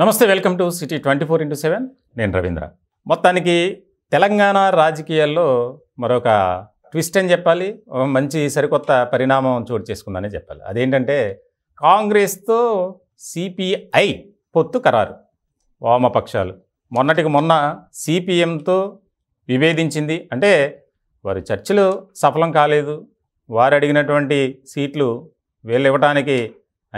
నమస్తే welcome to city twenty four into seven నేను రవీంద్ర మొత్తానికి తెలంగాణ రాజకీయాల్లో మరొక ట్విస్ట్ అని చెప్పాలి మంచి సరికొత్త పరిణామం చోటు చేసుకుందని చెప్పాలి అదేంటంటే కాంగ్రెస్తో సిపిఐ పొత్తు ఖరారు వామపక్షాలు మొన్నటికి మొన్న సిపిఎంతో విభేదించింది అంటే వారి చర్చలు సఫలం కాలేదు వారు అడిగినటువంటి సీట్లు వీళ్ళు ఇవ్వడానికి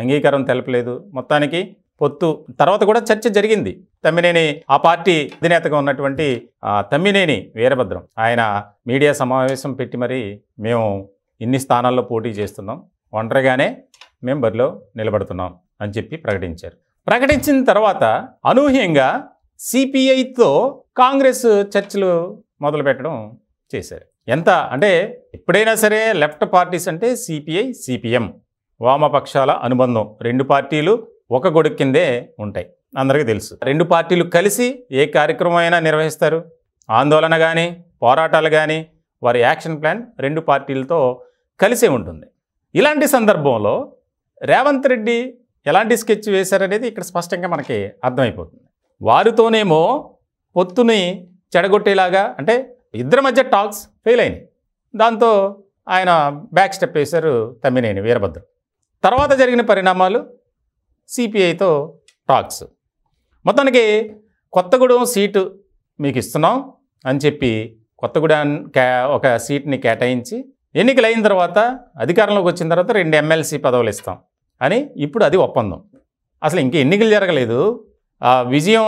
అంగీకారం తెలపలేదు మొత్తానికి పొత్తు తర్వాత కూడా చర్చ జరిగింది తమ్మినేని ఆ పార్టీ అధినేతగా ఉన్నటువంటి తమ్మినేని వీరభద్రం ఆయన మీడియా సమావేశం పెట్టి మరి మేము ఇన్ని స్థానాల్లో పోటీ చేస్తున్నాం ఒంటరిగానే మేము బరిలో నిలబడుతున్నాం అని చెప్పి ప్రకటించారు ప్రకటించిన తర్వాత అనూహ్యంగా సిపిఐతో కాంగ్రెస్ చర్చలు మొదలుపెట్టడం చేశారు ఎంత అంటే ఎప్పుడైనా సరే లెఫ్ట్ పార్టీస్ అంటే సిపిఐ సిపిఎం వామపక్షాల అనుబంధం రెండు పార్టీలు ఒక గొడుగు కిందే ఉంటాయి అందరికీ తెలుసు రెండు పార్టీలు కలిసి ఏ కార్యక్రమం అయినా నిర్వహిస్తారు ఆందోళన కానీ పోరాటాలు కానీ వారి యాక్షన్ ప్లాన్ రెండు పార్టీలతో కలిసే ఉంటుంది ఇలాంటి సందర్భంలో రేవంత్ రెడ్డి ఎలాంటి స్కెచ్ వేశారనేది ఇక్కడ స్పష్టంగా మనకి అర్థమైపోతుంది వారితోనేమో పొత్తుని చెడగొట్టేలాగా అంటే ఇద్దరి మధ్య టాక్స్ ఫెయిల్ అయినాయి దాంతో ఆయన బ్యాక్ స్టెప్ వేశారు తమ్మినేని వీరభద్రం తర్వాత జరిగిన పరిణామాలు సిపిఐతో టాక్స్ మొత్తానికి కొత్తగూడెం సీటు మీకు ఇస్తున్నాం అని చెప్పి కొత్తగూడెం ఒక సీట్ని కేటాయించి ఎన్నికలైన తర్వాత అధికారంలోకి వచ్చిన తర్వాత రెండు ఎమ్మెల్సీ పదవులు ఇస్తాం అని ఇప్పుడు అది ఒప్పందం అసలు ఇంక ఎన్నికలు జరగలేదు ఆ విజయం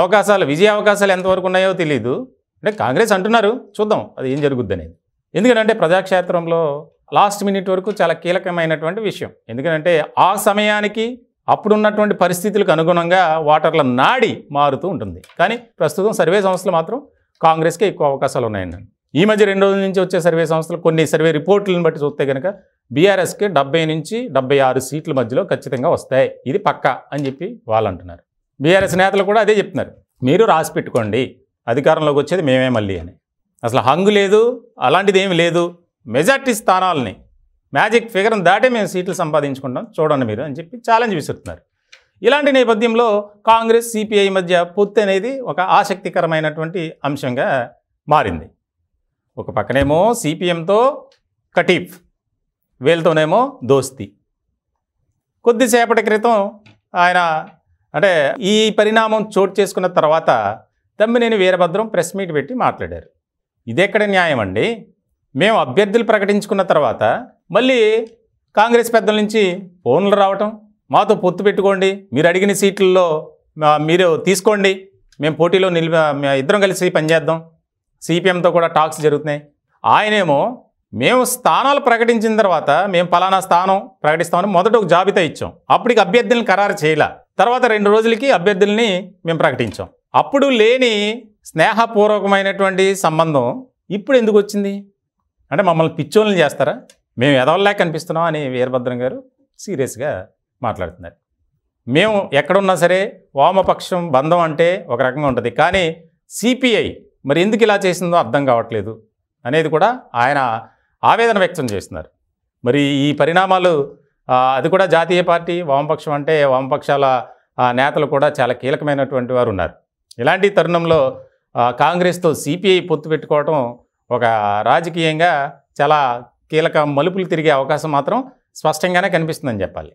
అవకాశాలు విజయ అవకాశాలు ఎంతవరకు ఉన్నాయో తెలియదు అంటే కాంగ్రెస్ అంటున్నారు చూద్దాం అది ఏం జరుగుద్ది అనేది ఎందుకంటే ప్రజాక్షేత్రంలో లాస్ట్ మినిట్ వరకు చాలా కీలకమైనటువంటి విషయం ఎందుకంటే ఆ సమయానికి అప్పుడున్నటువంటి పరిస్థితులకు అనుగుణంగా ఓటర్ల నాడి మారుతూ ఉంటుంది కానీ ప్రస్తుతం సర్వే సంస్థలు మాత్రం కాంగ్రెస్కే ఎక్కువ అవకాశాలు ఉన్నాయండి ఈ మధ్య రెండు రోజుల నుంచి వచ్చే సర్వే సంస్థలు కొన్ని సర్వే రిపోర్ట్లను బట్టి చూస్తే కనుక బీఆర్ఎస్కి డెబ్బై నుంచి డెబ్బై ఆరు సీట్ల మధ్యలో ఖచ్చితంగా వస్తాయి ఇది పక్క అని చెప్పి వాళ్ళు అంటున్నారు బీఆర్ఎస్ నేతలు కూడా అదే చెప్తున్నారు మీరు రాసి పెట్టుకోండి అధికారంలోకి వచ్చేది మేమే మళ్ళీ అని అసలు హంగు లేదు అలాంటిది ఏమి లేదు మెజార్టీ స్థానాలని మ్యాజిక్ ఫిగర్ను దాటి మేము సీట్లు సంపాదించుకుంటాం చూడండి మీరు అని చెప్పి ఛాలెంజ్ విసురుతున్నారు ఇలాంటి నేపథ్యంలో కాంగ్రెస్ సిపిఐ మధ్య పొత్తు అనేది ఒక ఆసక్తికరమైనటువంటి అంశంగా మారింది ఒక పక్కనేమో సిపిఎంతో కటీఫ్ వీళ్ళతోనేమో దోస్తి కొద్దిసేపటి క్రితం ఆయన అంటే ఈ పరిణామం చోటు చేసుకున్న తర్వాత తమ్మినేని వీరభద్రం ప్రెస్ మీట్ పెట్టి మాట్లాడారు ఇదెక్కడ న్యాయం అండి మేము అభ్యర్థులు ప్రకటించుకున్న తర్వాత మళ్ళీ కాంగ్రెస్ పెద్దల నుంచి ఫోన్లు రావటం మాతో పొత్తు పెట్టుకోండి మీరు అడిగిన సీట్లలో మీరు తీసుకోండి మేము పోటీలో నిలిపి ఇద్దరం కలిసి పనిచేద్దాం సిపిఎంతో కూడా టాక్స్ జరుగుతున్నాయి ఆయనేమో మేము స్థానాలు ప్రకటించిన తర్వాత మేము పలానా స్థానం ప్రకటిస్తామని మొదట ఒక జాబితా ఇచ్చాం అప్పటికి అభ్యర్థులను ఖరారు చేయాల తర్వాత రెండు రోజులకి అభ్యర్థుల్ని మేము ప్రకటించాం అప్పుడు లేని స్నేహపూర్వకమైనటువంటి సంబంధం ఇప్పుడు ఎందుకు వచ్చింది అంటే మమ్మల్ని పిచ్చోళ్ళని చేస్తారా మేము ఎదవల్లా కనిపిస్తున్నాం అని వీరభద్రం గారు సీరియస్గా మాట్లాడుతున్నారు మేము ఎక్కడున్నా సరే వామపక్షం బంధం అంటే ఒక రకంగా ఉంటుంది కానీ సిపిఐ మరి ఎందుకు ఇలా చేసిందో అర్థం కావట్లేదు అనేది కూడా ఆయన ఆవేదన వ్యక్తం చేస్తున్నారు మరి ఈ పరిణామాలు అది కూడా జాతీయ పార్టీ వామపక్షం అంటే వామపక్షాల నేతలు కూడా చాలా కీలకమైనటువంటి వారు ఉన్నారు ఇలాంటి తరుణంలో కాంగ్రెస్తో సిపిఐ పొత్తు పెట్టుకోవడం ఒక రాజకీయంగా చాలా కీలక మలుపులు తిరిగే అవకాశం మాత్రం స్పష్టంగానే కనిపిస్తుందని చెప్పాలి